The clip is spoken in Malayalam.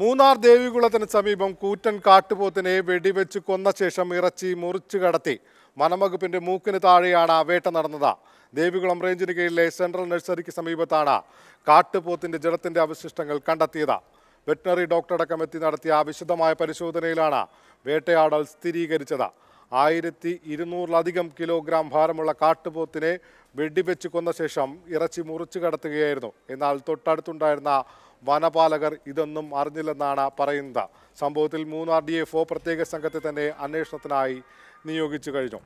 മൂന്നാർ ദേവികുളത്തിന് സമീപം കൂറ്റൻ കാട്ടുപോത്തിനെ വെടിവെച്ച് കൊന്ന ശേഷം ഇറച്ചി മുറിച്ചു കടത്തി വനംവകുപ്പിന്റെ മൂക്കിന് താഴെയാണ് വേട്ട നടന്നത് ദേവികുളം റേഞ്ചിന് കീഴിലെ സെൻട്രൽ നഴ്സറിക്ക് സമീപത്താണ് കാട്ടുപോത്തിന്റെ ജലത്തിന്റെ അവശിഷ്ടങ്ങൾ കണ്ടെത്തിയത് വെറ്റിനറി ഡോക്ടറടക്കം എത്തി നടത്തിയ വിശദമായ പരിശോധനയിലാണ് വേട്ടയാടൽ സ്ഥിരീകരിച്ചത് ആയിരത്തി ഇരുന്നൂറിലധികം കിലോഗ്രാം ഭാരമുള്ള കാട്ടുപോത്തിനെ വെടിവെച്ച് കൊന്ന ശേഷം ഇറച്ചി മുറിച്ചു കടത്തുകയായിരുന്നു എന്നാൽ തൊട്ടടുത്തുണ്ടായിരുന്ന വനപാലകർ ഇതൊന്നും അറിഞ്ഞില്ലെന്നാണ് പറയുന്നത് സംഭവത്തിൽ മൂന്നാർ ഡി എഫ് ഒ പ്രത്യേക സംഘത്തെ തന്നെ അന്വേഷണത്തിനായി നിയോഗിച്ചു കഴിഞ്ഞു